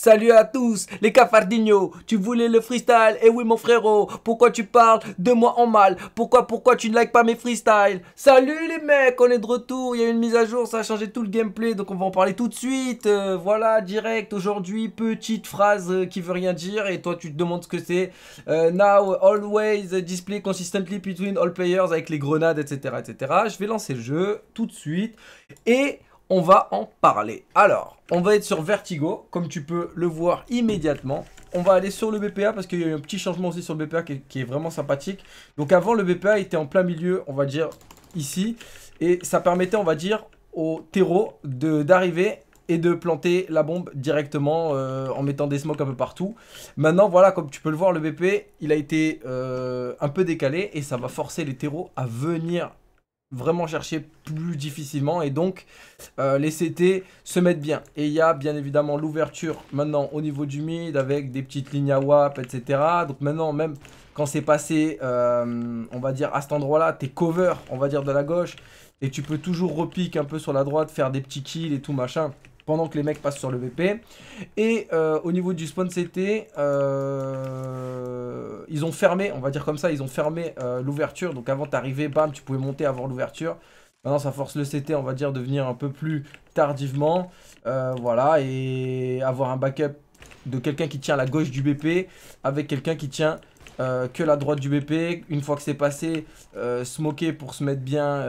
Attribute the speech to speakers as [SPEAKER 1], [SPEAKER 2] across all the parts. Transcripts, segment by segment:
[SPEAKER 1] Salut à tous, les cafardignos, tu voulais le freestyle, et eh oui mon frérot, pourquoi tu parles de moi en mal Pourquoi, pourquoi tu ne likes pas mes freestyles Salut les mecs, on est de retour, il y a une mise à jour, ça a changé tout le gameplay, donc on va en parler tout de suite. Euh, voilà, direct, aujourd'hui, petite phrase euh, qui veut rien dire, et toi tu te demandes ce que c'est. Euh, now, always, display consistently between all players, avec les grenades, etc., etc. Je vais lancer le jeu tout de suite, et on va en parler. Alors, on va être sur Vertigo, comme tu peux le voir immédiatement. On va aller sur le BPA parce qu'il y a eu un petit changement aussi sur le BPA qui est, vraiment sympathique. Donc avant, le BPA était en plein milieu, on va dire ici. Et ça permettait, on va dire, aux terreau d'arriver et de planter la bombe directement euh, en mettant des smokes un peu partout. Maintenant, voilà, comme tu peux le voir, le BP, il a été euh, un peu décalé et ça va forcer les terreaux à venir vraiment chercher plus difficilement et donc euh, les CT se mettent bien. Et il y a bien évidemment l'ouverture maintenant au niveau du mid avec des petites lignes à WAP, etc. Donc maintenant même quand c'est passé, euh, on va dire à cet endroit-là, t'es cover, on va dire de la gauche et tu peux toujours repique un peu sur la droite, faire des petits kills et tout machin pendant que les mecs passent sur le BP. Et euh, au niveau du spawn CT, euh, ils ont fermé, on va dire comme ça, ils ont fermé euh, l'ouverture. Donc avant d'arriver, bam, tu pouvais monter avant l'ouverture. Maintenant, ça force le CT, on va dire, de venir un peu plus tardivement. voilà, et avoir un backup de quelqu'un qui tient la gauche du BP avec quelqu'un qui tient que la droite du BP. Une fois que c'est passé, euh, smoker pour se mettre bien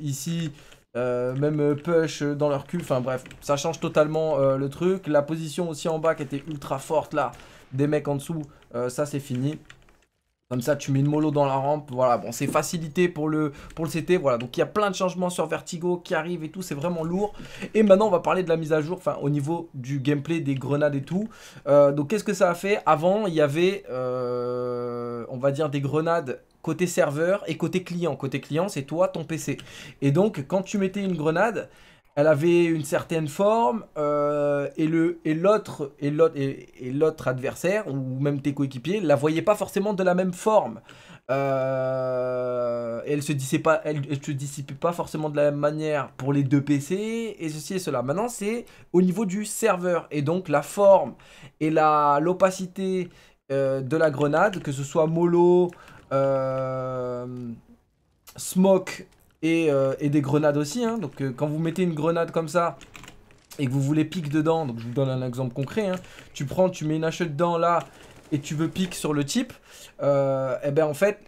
[SPEAKER 1] ici euh, même euh, push euh, dans leur cul, enfin bref, ça change totalement le truc. La position aussi en bas qui était ultra forte là, des mecs en dessous, ça c'est fini. Comme ça, tu mets une mollo dans la rampe. Voilà, bon, c'est facilité pour le, pour le CT. Voilà, donc il y a plein de changements sur Vertigo qui arrivent et tout. C'est vraiment lourd. Et maintenant, on va parler de la mise à jour, enfin, au niveau du gameplay, des grenades et tout. Euh, donc, qu'est-ce que ça a fait Avant, il y avait, euh, on va dire, des grenades côté serveur et côté client. Côté client, c'est toi, ton PC. Et donc, quand tu mettais une grenade, elle avait une certaine forme euh, et le et l'autre et l'autre adversaire ou même tes coéquipiers la voyaient pas forcément de la même forme. Euh, elle se dissipait pas, elle, se dissipait pas forcément de la même manière pour les deux PC et ceci et cela. Maintenant c'est au niveau du serveur et donc la forme et la l'opacité euh, de la grenade, que ce soit mollo, smoke euh, et, des grenades aussi. Hein. Donc euh, quand vous mettez une grenade comme ça et que vous voulez pique dedans, donc je vous donne un exemple concret, hein. tu prends, tu mets une hache dedans là et tu veux pique sur le type, et euh, eh ben en fait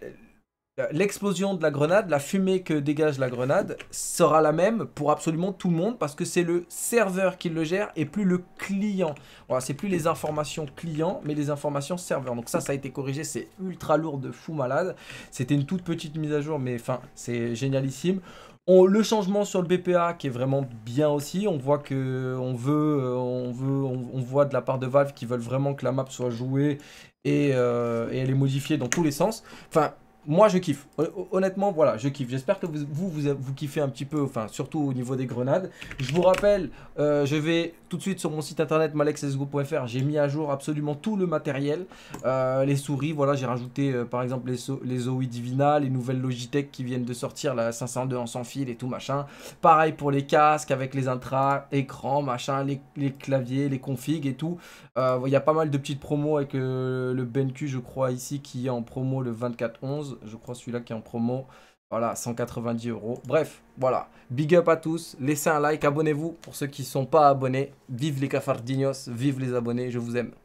[SPEAKER 1] euh, l'explosion de la grenade, la fumée que dégage la grenade sera la même pour absolument tout le monde parce que c'est le serveur qui le gère et plus le client. Voilà, c'est plus les informations client mais les informations serveur. Donc ça, ça a été corrigé, c'est ultra lourd de fou malade. C'était une toute petite mise à jour mais enfin, c'est génialissime. le changement sur le BPA qui est vraiment bien aussi. On voit que on veut, euh, on veut, on, voit de la part de Valve qui veulent vraiment que la map soit jouée et, euh, elle est modifiée dans tous les sens. Enfin, moi je kiffe. Honnêtement, voilà, je kiffe. J'espère que vous vous, vous, kiffez un petit peu, enfin, surtout au niveau des grenades. Je vous rappelle, euh, je vais tout de suite sur mon site internet malexsgo.fr. J'ai mis à jour absolument tout le matériel. Euh, les souris, voilà, j'ai rajouté euh, par exemple les, les Zoe Divina, les nouvelles Logitech qui viennent de sortir, la 502 en sans fil et tout machin. Pareil pour les casques avec les intras, écrans machin, les, les claviers, les configs et tout. Il y a pas mal de petites promos avec le BenQ, je crois, ici qui est en promo le 24-11. Je crois celui-là qui est en promo. Voilà, 190 euros. Bref, voilà. Big up à tous. Laissez un like, abonnez-vous pour ceux qui ne sont pas abonnés. Vive les cafardinos, vive les abonnés. Je vous aime.